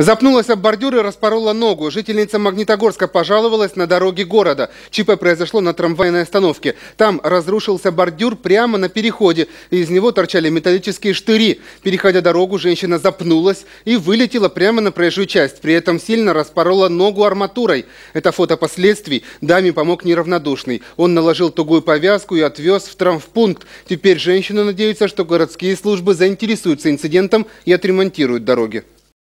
Запнулась об бордюр и распорола ногу. Жительница Магнитогорска пожаловалась на дороге города. ЧП произошло на трамвайной остановке. Там разрушился бордюр прямо на переходе. Из него торчали металлические штыри. Переходя дорогу, женщина запнулась и вылетела прямо на проезжую часть. При этом сильно распорола ногу арматурой. Это фото последствий. Даме помог неравнодушный. Он наложил тугую повязку и отвез в травмпункт. Теперь женщина надеется, что городские службы заинтересуются инцидентом и отремонтируют дороги.